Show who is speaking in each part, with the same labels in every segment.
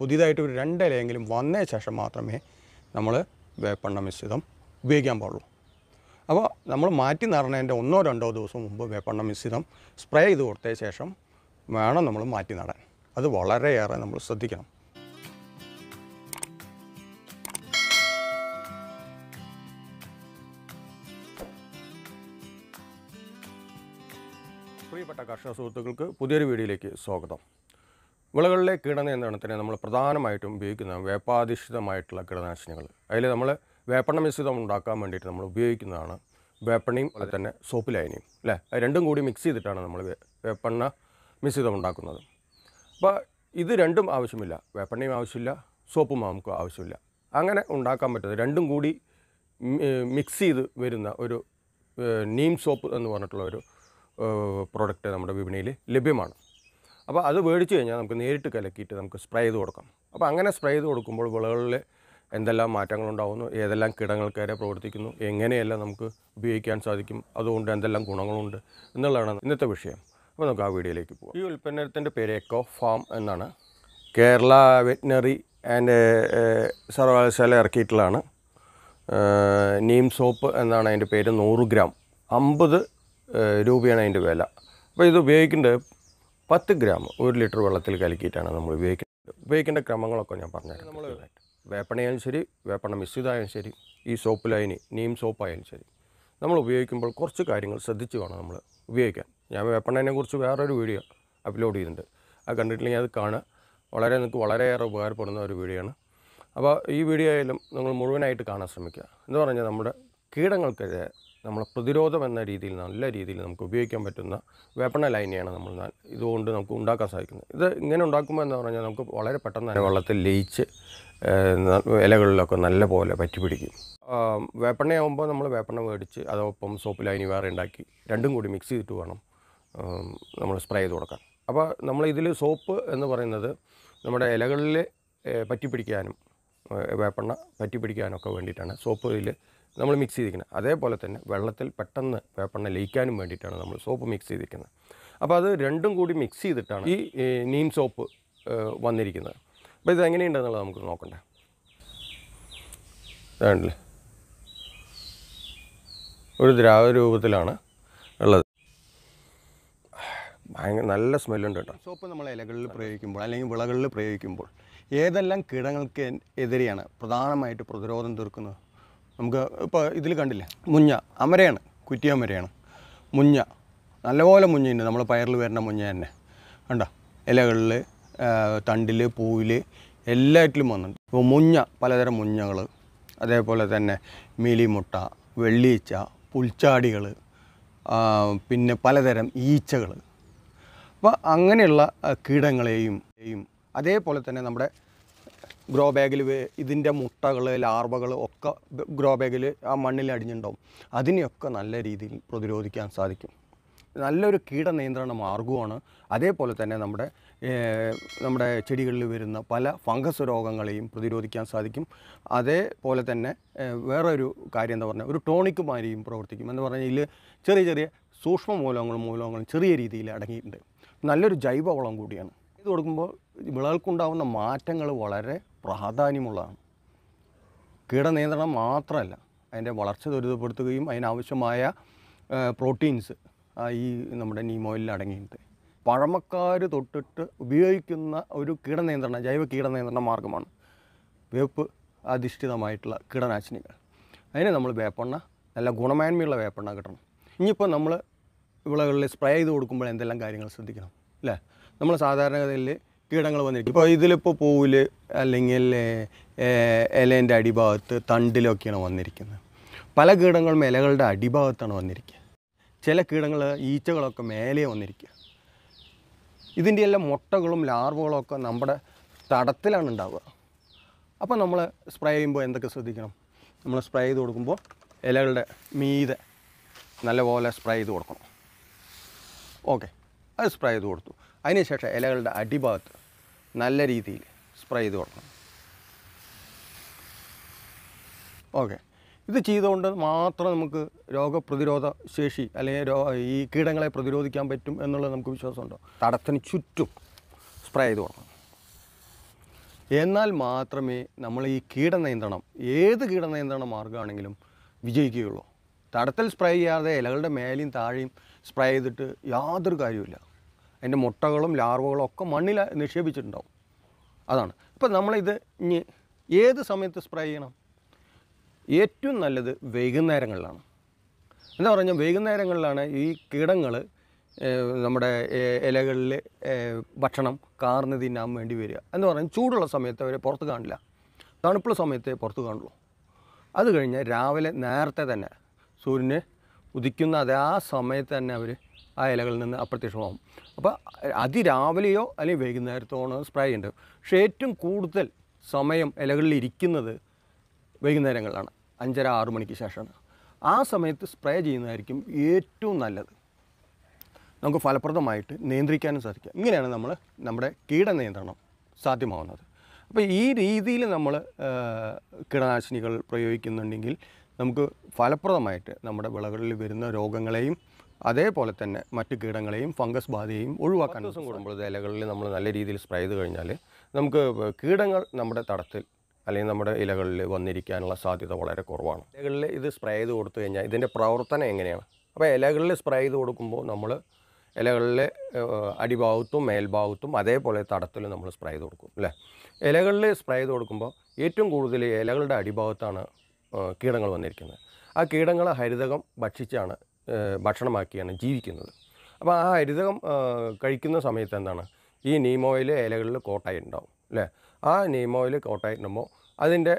Speaker 1: പുതിയതായിട്ട് ഒരു രണ്ട് വന്നതിന് ശേഷം മാത്രമേ നമ്മൾ വേപ്പെണ്ണ മിശ്രിതം ഉപയോഗിക്കാൻ പാടുള്ളൂ അപ്പോൾ നമ്മൾ മാറ്റി നടണതിൻ്റെ ഒന്നോ രണ്ടോ ദിവസം മുമ്പ് വേപ്പെണ്ണ മിശ്രിതം സ്പ്രേ ചെയ്ത് കൊടുത്തതിന് ശേഷം വേണം നമ്മൾ മാറ്റി നടാൻ അത് വളരെയേറെ നമ്മൾ ശ്രദ്ധിക്കണം പ്രിയപ്പെട്ട കർഷക സുഹൃത്തുക്കൾക്ക് പുതിയൊരു വീഡിയോയിലേക്ക് സ്വാഗതം വിളകളിലെ കീടനിയന്ത്രണത്തിന് നമ്മൾ പ്രധാനമായിട്ടും ഉപയോഗിക്കുന്ന വേപ്പാധിഷ്ഠിതമായിട്ടുള്ള കീടനാശിനികൾ അതിൽ നമ്മൾ വേപ്പണ മിശ്രിതം ഉണ്ടാക്കാൻ വേണ്ടിയിട്ട് നമ്മൾ ഉപയോഗിക്കുന്നതാണ് വേപ്പണിയും അതിൽ തന്നെ സോപ്പ് ലൈനിയും അല്ലേ അത് രണ്ടും കൂടി മിക്സ് ചെയ്തിട്ടാണ് നമ്മൾ വേപ്പണ്ണ മിശ്രിതം ഉണ്ടാക്കുന്നത് അപ്പോൾ ഇത് രണ്ടും ആവശ്യമില്ല വേപ്പണ്ണയും ആവശ്യമില്ല സോപ്പും നമുക്ക് ആവശ്യമില്ല അങ്ങനെ ഉണ്ടാക്കാൻ പറ്റുന്നത് രണ്ടും കൂടി മിക്സ് ചെയ്ത് വരുന്ന ഒരു നീം സോപ്പ് എന്ന് പറഞ്ഞിട്ടുള്ള ഒരു പ്രോഡക്റ്റ് നമ്മുടെ വിപണിയിൽ ലഭ്യമാണ് അപ്പോൾ അത് മേടിച്ച് കഴിഞ്ഞാൽ നമുക്ക് നേരിട്ട് കലക്കിയിട്ട് നമുക്ക് സ്പ്രേ ചെയ്ത് കൊടുക്കാം അപ്പോൾ അങ്ങനെ സ്പ്രേ ചെയ്ത് കൊടുക്കുമ്പോൾ വിളകളിൽ എന്തെല്ലാം മാറ്റങ്ങളുണ്ടാകുന്നു ഏതെല്ലാം കിടങ്ങൾക്കാരെ പ്രവർത്തിക്കുന്നു എങ്ങനെയെല്ലാം നമുക്ക് ഉപയോഗിക്കാൻ സാധിക്കും അതുകൊണ്ട് എന്തെല്ലാം ഗുണങ്ങളുണ്ട് എന്നുള്ളതാണ് ഇന്നത്തെ വിഷയം അപ്പോൾ നമുക്ക് ആ വീഡിയോയിലേക്ക് പോകാം ഈ ഉൽപ്പന്നത്തിൻ്റെ പേര് എക്കോ ഫാം എന്നാണ് കേരള വെറ്റിനറി ആൻഡ് സർവകലാശാല ഇറക്കിയിട്ടുള്ളതാണ് നീം സോപ്പ് എന്നാണ് അതിൻ്റെ പേര് നൂറ് ഗ്രാം അമ്പത് രൂപയാണ് അതിൻ്റെ വില അപ്പോൾ ഇത് ഉപയോഗിക്കേണ്ടത് പത്ത് ഗ്രാം ഒരു ലിറ്റർ വെള്ളത്തിൽ കലക്കിയിട്ടാണ് നമ്മൾ ഉപയോഗിക്കുന്നത് ഉപയോഗിക്കേണ്ട ക്രമങ്ങളൊക്കെ ഞാൻ പറഞ്ഞുതരാം നമ്മൾ വേപ്പണയാലും ശരി വേപ്പണ മിശ്രിതമായാലും ശരി ഈ സോപ്പ് ലൈനി നീം സോപ്പായാലും ശരി നമ്മൾ ഉപയോഗിക്കുമ്പോൾ കുറച്ച് കാര്യങ്ങൾ ശ്രദ്ധിച്ച് വേണം നമ്മൾ ഉപയോഗിക്കാൻ ഞാൻ വേപ്പണ്ണനെ കുറിച്ച് വേറൊരു വീഡിയോ അപ്ലോഡ് ചെയ്തിട്ടുണ്ട് അത് കണ്ടിട്ടില്ലെങ്കിൽ അത് കാണുക വളരെ നിങ്ങൾക്ക് വളരെയേറെ ഉപകാരപ്പെടുന്ന ഒരു വീഡിയോ ആണ് അപ്പോൾ ഈ വീഡിയോ ആയാലും നിങ്ങൾ മുഴുവനായിട്ട് കാണാൻ ശ്രമിക്കുക എന്ന് പറഞ്ഞാൽ നമ്മുടെ കീടങ്ങൾക്കെതിരെ നമ്മളെ പ്രതിരോധം എന്ന രീതിയിൽ നല്ല രീതിയിൽ നമുക്ക് ഉപയോഗിക്കാൻ പറ്റുന്ന വേപ്പണ ലൈനെയാണ് നമ്മൾ ഇതുകൊണ്ട് നമുക്ക് ഉണ്ടാക്കാൻ സാധിക്കുന്നത് ഇത് ഇങ്ങനെ ഉണ്ടാക്കുമ്പോൾ എന്ന് പറഞ്ഞാൽ നമുക്ക് വളരെ പെട്ടെന്ന് തന്നെ വെള്ളത്തിൽ ലയിച്ച് ഇലകളിലൊക്കെ നല്ല പോലെ പിടിക്കും വേപ്പണയാകുമ്പോൾ നമ്മൾ വേപ്പണ മേടിച്ച് അതോടൊപ്പം സോപ്പ് ലൈനി വേറെ ഉണ്ടാക്കി രണ്ടും കൂടി മിക്സ് ചെയ്തിട്ട് വേണം നമ്മൾ സ്പ്രേ ചെയ്ത് കൊടുക്കാൻ അപ്പോൾ നമ്മൾ സോപ്പ് എന്ന് പറയുന്നത് നമ്മുടെ ഇലകളിൽ പിടിക്കാനും വേപ്പെണ്ണ പറ്റി പിടിക്കാനൊക്കെ വേണ്ടിയിട്ടാണ് സോപ്പിൽ നമ്മൾ മിക്സ് ചെയ്തിരിക്കുന്നത് അതേപോലെ തന്നെ വെള്ളത്തിൽ പെട്ടെന്ന് വേപ്പെണ്ണ ലയിക്കാനും വേണ്ടിയിട്ടാണ് നമ്മൾ സോപ്പ് മിക്സ് ചെയ്തിരിക്കുന്നത് അപ്പോൾ അത് രണ്ടും കൂടി മിക്സ് ചെയ്തിട്ടാണ് ഈ നീം സോപ്പ് വന്നിരിക്കുന്നത് അപ്പോൾ ഇത് എങ്ങനെയുണ്ടെന്നുള്ളത് നമുക്ക് നോക്കണ്ടേ വേണ്ടല്ലേ ഒരു ദ്രാവ രൂപത്തിലാണ് ഉള്ളത് ഭയങ്കര നല്ല സ്മെല്ലുണ്ട് കേട്ടോ സോപ്പ് നമ്മൾ ഇലകളിൽ പ്രയോഗിക്കുമ്പോൾ അല്ലെങ്കിൽ വിളകളിൽ പ്രയോഗിക്കുമ്പോൾ ഏതെല്ലാം കീടങ്ങൾക്ക് എതിരെയാണ് പ്രധാനമായിട്ട് പ്രതിരോധം തീർക്കുന്നത് നമുക്ക് ഇപ്പോൾ ഇതിൽ കണ്ടില്ലേ മുഞ്ഞ അമരയാണ് കുറ്റിയമരയാണ് മുഞ്ഞ നല്ലപോലെ മുഞ്ഞുണ്ട് നമ്മൾ പയറിൽ വരുന്ന മുഞ്ഞ തന്നെ കണ്ടോ ഇലകളിൽ തണ്ടിൽ പൂവിൽ എല്ലാറ്റിലും വന്നിട്ടുണ്ട് ഇപ്പോൾ മുഞ്ഞ പലതരം മുഞ്ഞകൾ അതേപോലെ തന്നെ മിലിമുട്ട വെള്ളീച്ച പുൽച്ചാടികൾ പിന്നെ പലതരം ഈച്ചകൾ അപ്പോൾ അങ്ങനെയുള്ള കീടങ്ങളെയും അതേപോലെ തന്നെ നമ്മുടെ ഗ്രോ ബാഗിൽ ഇതിൻ്റെ മുട്ടകൾ ലാർവകൾ ഒക്കെ ഗ്രോ ബാഗിൽ ആ മണ്ണിൽ അടിഞ്ഞുണ്ടാവും അതിനെയൊക്കെ നല്ല രീതിയിൽ പ്രതിരോധിക്കാൻ സാധിക്കും നല്ലൊരു കീടനിയന്ത്രണ മാർഗമാണ് അതേപോലെ തന്നെ നമ്മുടെ നമ്മുടെ ചെടികളിൽ വരുന്ന പല ഫംഗസ് രോഗങ്ങളെയും പ്രതിരോധിക്കാൻ സാധിക്കും അതേപോലെ തന്നെ വേറൊരു കാര്യം എന്താ പറഞ്ഞാൽ ഒരു ടോണിക് മാരിയും പ്രവർത്തിക്കും എന്ന് പറഞ്ഞാൽ ഇതിൽ ചെറിയ ചെറിയ സൂക്ഷ്മ മൂലങ്ങളും മൂലകങ്ങളും ചെറിയ രീതിയിൽ അടങ്ങിയിട്ടുണ്ട് നല്ലൊരു ജൈവവളം കൂടിയാണ് ഇത് കൊടുക്കുമ്പോൾ വിളകൾക്കുണ്ടാകുന്ന മാറ്റങ്ങൾ വളരെ പ്രാധാന്യമുള്ളതാണ് കീടനിയന്ത്രണം മാത്രമല്ല അതിൻ്റെ വളർച്ച ത്വരിതപ്പെടുത്തുകയും അതിനാവശ്യമായ പ്രോട്ടീൻസ് ഈ നമ്മുടെ നീമോയിൽ അടങ്ങിയിട്ട് പഴമക്കാർ തൊട്ടിട്ട് ഉപയോഗിക്കുന്ന ഒരു കീടനിയന്ത്രണ ജൈവ കീടനിയന്ത്രണ മാർഗമാണ് വേപ്പ് അധിഷ്ഠിതമായിട്ടുള്ള കീടനാശിനികൾ അതിന് നമ്മൾ വേപ്പെണ്ണ നല്ല ഗുണമേന്മയുള്ള വേപ്പെണ്ണ കിട്ടണം ഇനിയിപ്പോൾ നമ്മൾ വിളകളിൽ സ്പ്രേ ചെയ്ത് കൊടുക്കുമ്പോൾ എന്തെല്ലാം കാര്യങ്ങൾ ശ്രദ്ധിക്കണം അല്ലേ നമ്മൾ സാധാരണഗതിയിൽ കീടങ്ങൾ വന്നിരിക്കും ഇപ്പോൾ ഇതിലിപ്പോൾ പൂവിൽ അല്ലെങ്കിൽ ഇലേൻ്റെ അടിഭാഗത്ത് തണ്ടിലൊക്കെയാണ് വന്നിരിക്കുന്നത് പല കീടങ്ങളും ഇലകളുടെ അടിഭാഗത്താണ് വന്നിരിക്കുക ചില കീടങ്ങൾ ഈച്ചകളൊക്കെ മേലെ വന്നിരിക്കുക ഇതിൻ്റെ എല്ലാം മുട്ടകളും ലാർവകളും ഒക്കെ നമ്മുടെ തടത്തിലാണ് ഉണ്ടാവുക അപ്പോൾ നമ്മൾ സ്പ്രേ ചെയ്യുമ്പോൾ എന്തൊക്കെ ശ്രദ്ധിക്കണം നമ്മൾ സ്പ്രേ ചെയ്ത് കൊടുക്കുമ്പോൾ ഇലകളുടെ മീതെ നല്ലപോലെ സ്പ്രേ ചെയ്ത് കൊടുക്കണം ഓക്കെ അത് സ്പ്രേ ചെയ്ത് കൊടുത്തു അതിനുശേഷം ഇലകളുടെ അടിഭാഗത്ത് നല്ല രീതിയിൽ സ്പ്രേ ചെയ്ത് കൊടുക്കണം ഓക്കെ ഇത് ചെയ്തുകൊണ്ട് മാത്രം നമുക്ക് രോഗപ്രതിരോധ ശേഷി അല്ലെങ്കിൽ ഈ കീടങ്ങളെ പ്രതിരോധിക്കാൻ പറ്റും എന്നുള്ളത് നമുക്ക് വിശ്വാസമുണ്ടോ തടത്തിന് ചുറ്റും സ്പ്രേ ചെയ്ത് കൊടുക്കണം എന്നാൽ മാത്രമേ നമ്മൾ ഈ കീടനിയന്ത്രണം ഏത് കീടനിയന്ത്രണ മാർഗ്ഗമാണെങ്കിലും വിജയിക്കുകയുള്ളൂ തടത്തിൽ സ്പ്രേ ചെയ്യാതെ ഇലകളുടെ മേലെയും താഴെയും സ്പ്രേ ചെയ്തിട്ട് യാതൊരു കാര്യമില്ല അതിൻ്റെ മുട്ടകളും ലാർവകളും ഒക്കെ മണ്ണിൽ നിക്ഷേപിച്ചിട്ടുണ്ടാവും അതാണ് ഇപ്പം നമ്മളിത് ഇനി ഏത് സമയത്ത് സ്പ്രേ ചെയ്യണം ഏറ്റവും നല്ലത് വൈകുന്നേരങ്ങളിലാണ് എന്താ പറഞ്ഞാൽ വൈകുന്നേരങ്ങളിലാണ് ഈ കീടങ്ങൾ നമ്മുടെ ഇലകളിൽ ഭക്ഷണം കാർന്ന് തിന്നാൻ വേണ്ടി വരിക എന്ന് പറഞ്ഞാൽ ചൂടുള്ള സമയത്ത് അവരെ പുറത്ത് കാണില്ല തണുപ്പുള്ള സമയത്ത് പുറത്ത് കാണുള്ളൂ അത് കഴിഞ്ഞാൽ രാവിലെ നേരത്തെ തന്നെ സൂര്യന് ഉദിക്കുന്ന അതേ ആ സമയത്ത് തന്നെ അവർ ആ ഇലകളിൽ നിന്ന് അപ്രത്യക്ഷമാകും അപ്പോൾ അതിരാവിലെയോ അല്ലെങ്കിൽ വൈകുന്നേരത്തോണ് സ്പ്രേ ചെയ്യേണ്ടത് പക്ഷേ ഏറ്റവും കൂടുതൽ സമയം ഇലകളിൽ ഇരിക്കുന്നത് വൈകുന്നേരങ്ങളിലാണ് അഞ്ചര ആറു മണിക്ക് ശേഷമാണ് ആ സമയത്ത് സ്പ്രേ ചെയ്യുന്നതായിരിക്കും ഏറ്റവും നല്ലത് നമുക്ക് ഫലപ്രദമായിട്ട് നിയന്ത്രിക്കാനും സാധിക്കുക ഇങ്ങനെയാണ് നമ്മൾ നമ്മുടെ കീടനിയന്ത്രണം സാധ്യമാവുന്നത് അപ്പോൾ ഈ രീതിയിൽ നമ്മൾ കീടനാശിനികൾ പ്രയോഗിക്കുന്നുണ്ടെങ്കിൽ നമുക്ക് ഫലപ്രദമായിട്ട് നമ്മുടെ വിളകളിൽ വരുന്ന രോഗങ്ങളെയും അതേപോലെ തന്നെ മറ്റ് കീടങ്ങളെയും ഫംഗസ് ബാധയെയും ഒഴിവാക്കാൻ ദിവസം കൂടുമ്പോൾ ഇലകളിൽ നമ്മൾ നല്ല രീതിയിൽ സ്പ്രേ ചെയ്ത് കഴിഞ്ഞാൽ നമുക്ക് കീടങ്ങൾ നമ്മുടെ തടത്തിൽ അല്ലെങ്കിൽ നമ്മുടെ ഇലകളിൽ വന്നിരിക്കാനുള്ള സാധ്യത വളരെ കുറവാണ് ഇലകളിൽ ഇത് സ്പ്രേ ചെയ്ത് കൊടുത്തു കഴിഞ്ഞാൽ ഇതിൻ്റെ പ്രവർത്തനം എങ്ങനെയാണ് അപ്പോൾ ഇലകളിൽ സ്പ്രേ ചെയ്ത് കൊടുക്കുമ്പോൾ നമ്മൾ ഇലകളിലെ അടിഭാഗത്തും മേൽഭാഗത്തും അതേപോലെ തടത്തിലും നമ്മൾ സ്പ്രേ ചെയ്ത് കൊടുക്കും അല്ലേ ഇലകളിൽ സ്പ്രേ ചെയ്ത് കൊടുക്കുമ്പോൾ ഏറ്റവും കൂടുതൽ ഇലകളുടെ അടിഭാഗത്താണ് കീടങ്ങൾ വന്നിരിക്കുന്നത് ആ കീടങ്ങൾ ഹരിതകം ഭക്ഷിച്ചാണ് ഭക്ഷണമാക്കിയാണ് ജീവിക്കുന്നത് അപ്പോൾ ആ ഹരിതകം കഴിക്കുന്ന സമയത്ത് എന്താണ് ഈ നീം ഓയിൽ ഇലകളിൽ കോട്ടായി ഉണ്ടാവും അല്ലേ ആ നീം ഓയിൽ കോട്ടായിട്ടുമ്പോൾ അതിൻ്റെ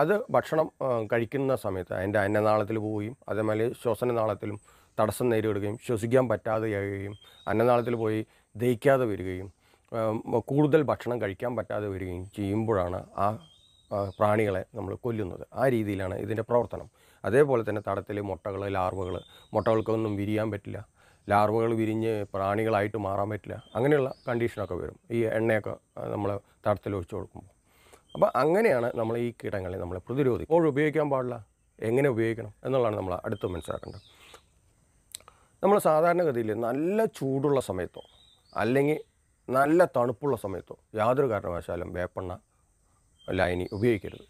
Speaker 1: അത് ഭക്ഷണം കഴിക്കുന്ന സമയത്ത് അതിൻ്റെ അന്നനാളത്തിൽ പോവുകയും അതേമാതിരി നാളത്തിലും തടസ്സം നേരിടുകയും ശ്വസിക്കാൻ ആകുകയും അന്നനാളത്തിൽ പോയി ദഹിക്കാതെ വരികയും കൂടുതൽ ഭക്ഷണം കഴിക്കാൻ പറ്റാതെ വരികയും ചെയ്യുമ്പോഴാണ് ആ പ്രാണികളെ നമ്മൾ കൊല്ലുന്നത് ആ രീതിയിലാണ് ഇതിൻ്റെ പ്രവർത്തനം അതേപോലെ തന്നെ തടത്തിൽ മുട്ടകൾ ലാർവകൾ മുട്ടകൾക്കൊന്നും വിരിയാൻ പറ്റില്ല ലാർവകൾ വിരിഞ്ഞ് പ്രാണികളായിട്ട് മാറാൻ പറ്റില്ല അങ്ങനെയുള്ള കണ്ടീഷനൊക്കെ വരും ഈ എണ്ണയൊക്കെ നമ്മൾ തടത്തിൽ ഒഴിച്ചു കൊടുക്കുമ്പോൾ അപ്പോൾ അങ്ങനെയാണ് നമ്മൾ ഈ കീടങ്ങളെ നമ്മളെ പ്രതിരോധി അപ്പോൾ ഉപയോഗിക്കാൻ പാടില്ല എങ്ങനെ ഉപയോഗിക്കണം എന്നുള്ളതാണ് നമ്മൾ അടുത്ത് മനസ്സിലാക്കേണ്ടത് നമ്മൾ സാധാരണഗതിയിൽ നല്ല ചൂടുള്ള സമയത്തോ അല്ലെങ്കിൽ നല്ല തണുപ്പുള്ള സമയത്തോ യാതൊരു കാരണവശാലും വേപ്പെണ്ണ ലൈനി ഉപയോഗിക്കരുത്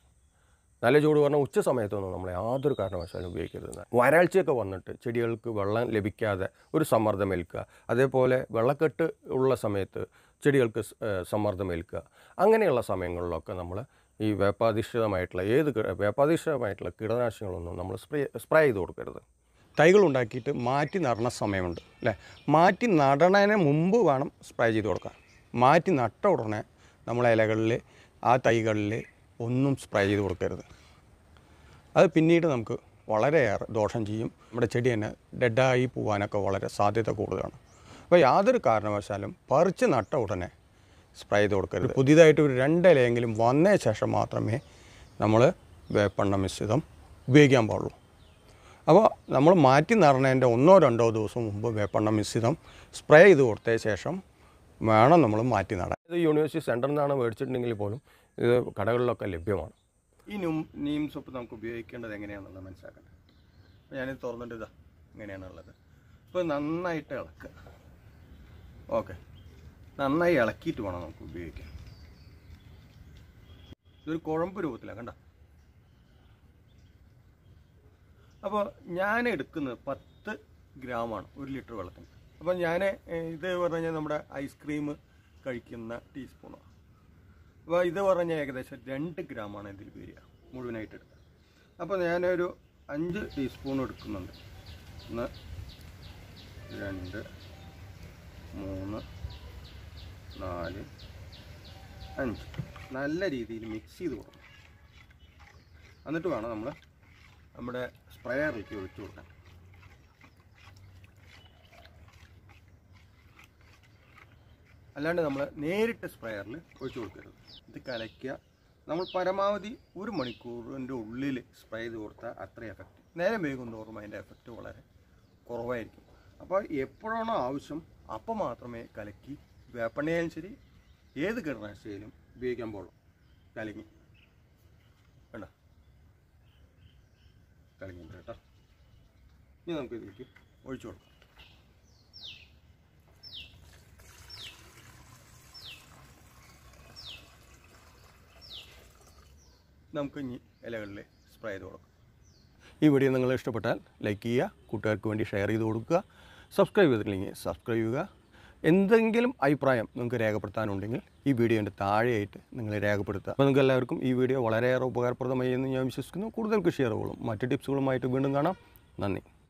Speaker 1: നല്ല ചൂട് പറഞ്ഞാൽ ഉച്ച സമയത്തൊന്നും നമ്മൾ യാതൊരു കാരണവശാലും ഉപയോഗിക്കരുത് വരാഴ്ചയൊക്കെ വന്നിട്ട് ചെടികൾക്ക് വെള്ളം ലഭിക്കാതെ ഒരു സമ്മർദ്ദമേൽക്കുക അതേപോലെ വെള്ളക്കെട്ട് ഉള്ള സമയത്ത് ചെടികൾക്ക് സമ്മർദ്ദമേൽക്കുക അങ്ങനെയുള്ള സമയങ്ങളിലൊക്കെ നമ്മൾ ഈ വേപ്പാധിഷ്ഠിതമായിട്ടുള്ള ഏത് വേപ്പാധിഷ്ഠിതമായിട്ടുള്ള കീടനാശിനികളൊന്നും നമ്മൾ സ്പ്രേ സ്പ്രേ ചെയ്ത് കൊടുക്കരുത് തൈകൾ ഉണ്ടാക്കിയിട്ട് മാറ്റി നടണ സമയമുണ്ട് അല്ലേ മാറ്റി നടണതിന് മുമ്പ് വേണം സ്പ്രേ ചെയ്ത് കൊടുക്കാൻ മാറ്റി നട്ട ഉടനെ നമ്മളെ ഇലകളിൽ ആ തൈകളിൽ ഒന്നും സ്പ്രേ ചെയ്ത് കൊടുക്കരുത് അത് പിന്നീട് നമുക്ക് വളരെയേറെ ദോഷം ചെയ്യും നമ്മുടെ ചെടി തന്നെ ഡെഡായി പോകാനൊക്കെ വളരെ സാധ്യത കൂടുതലാണ് അപ്പോൾ യാതൊരു കാരണവശാലും പറിച്ച് നട്ട ഉടനെ സ്പ്രേ ചെയ്ത് കൊടുക്കരുത് പുതിയതായിട്ട് ഒരു രണ്ടിലയെങ്കിലും വന്ന ശേഷം മാത്രമേ നമ്മൾ വേപ്പെണ്ണ മിശ്രിതം ഉപയോഗിക്കാൻ പാടുള്ളൂ അപ്പോൾ നമ്മൾ മാറ്റി നിറണതിൻ്റെ ഒന്നോ രണ്ടോ ദിവസം മുമ്പ് വേപ്പെണ്ണ മിശ്രിതം സ്പ്രേ ചെയ്ത് കൊടുത്ത ശേഷം വേണം നമ്മൾ മാറ്റി നടാൻ ഇത് യൂണിവേഴ്സിറ്റി സെൻറ്ററിൽ നിന്നാണ് മേടിച്ചിട്ടുണ്ടെങ്കിൽ പോലും ഇത് കടകളിലൊക്കെ ലഭ്യമാണ് ഈ ന്യൂം നീം സോപ്പ് നമുക്ക് ഉപയോഗിക്കേണ്ടത് എങ്ങനെയാണെന്നുള്ളത് മനസ്സിലാക്കണം അപ്പോൾ ഞാനിത് തുറന്നിട്ട് ഇതാ എങ്ങനെയാണുള്ളത് അപ്പോൾ നന്നായിട്ട് ഇളക്കുക ഓക്കെ നന്നായി ഇളക്കിയിട്ട് വേണം നമുക്ക് ഉപയോഗിക്കാൻ ഇതൊരു കുഴമ്പ് രൂപത്തിലാണ് കണ്ട അപ്പോൾ ഞാൻ എടുക്കുന്നത് പത്ത് ഗ്രാമാണ് ഒരു ലിറ്റർ വെള്ളത്തിന് അപ്പോൾ ഞാൻ ഇത് പറഞ്ഞു കഴിഞ്ഞാൽ നമ്മുടെ ഐസ്ക്രീം കഴിക്കുന്ന ടീസ്പൂണോ അപ്പോൾ ഇത് പറഞ്ഞാൽ ഏകദേശം രണ്ട് ഗ്രാമാണ് ഇതിൽ വരിക മുഴുവനായിട്ട് എടുക്കുക അപ്പോൾ ഞാനൊരു അഞ്ച് ടീസ്പൂൺ എടുക്കുന്നുണ്ട് ഒന്ന് രണ്ട് മൂന്ന് നാല് അഞ്ച് നല്ല രീതിയിൽ മിക്സ് ചെയ്ത് കൊടുക്കണം എന്നിട്ട് വേണം നമ്മൾ നമ്മുടെ സ്പ്രേയറിലേക്ക് ഒഴിച്ചു കൊടുക്കാൻ അല്ലാണ്ട് നമ്മൾ നേരിട്ട് സ്പ്രെയറിൽ ഒഴിച്ചു കൊടുക്കരുത് ഇത് കലയ്ക്കുക നമ്മൾ പരമാവധി ഒരു മണിക്കൂറിൻ്റെ ഉള്ളിൽ സ്പ്രേ ചെയ്ത് കൊടുത്താൽ അത്രയും എഫക്റ്റ് നേരം വേഗം തോറും അതിൻ്റെ എഫക്റ്റ് വളരെ കുറവായിരിക്കും അപ്പോൾ എപ്പോഴാണോ ആവശ്യം അപ്പോൾ മാത്രമേ കലക്കി വേപ്പണ്ണയാലും ശരി ഏത് കീടനാശിനിയിലും ഉപയോഗിക്കാൻ പോകുള്ളൂ കലങ്ങി വേണ്ട കലങ്ങി കേട്ടോ ഇനി നമുക്ക് ഒഴിച്ചു കൊടുക്കാം നമുക്ക് ഇനി ഇലകളിൽ സ്പ്രേ ചെയ്ത് കൊടുക്കാം ഈ വീഡിയോ നിങ്ങൾ ഇഷ്ടപ്പെട്ടാൽ ലൈക്ക് ചെയ്യുക കൂട്ടുകാർക്ക് വേണ്ടി ഷെയർ ചെയ്ത് കൊടുക്കുക സബ്സ്ക്രൈബ് ചെയ്തിട്ടില്ലെങ്കിൽ സബ്സ്ക്രൈബ് ചെയ്യുക എന്തെങ്കിലും അഭിപ്രായം നിങ്ങൾക്ക് രേഖപ്പെടുത്താനുണ്ടെങ്കിൽ ഈ വീഡിയോൻ്റെ താഴെയായിട്ട് നിങ്ങൾ രേഖപ്പെടുത്തുക അപ്പോൾ നിങ്ങൾക്ക് എല്ലാവർക്കും ഈ വീഡിയോ വളരെയേറെ ഉപകാരപ്രദമായി എന്ന് ഞാൻ വിശ്വസിക്കുന്നു കൂടുതൽ ഷെയറുകളും മറ്റ് ടിപ്സുകളുമായിട്ട് വീണ്ടും കാണാം നന്ദി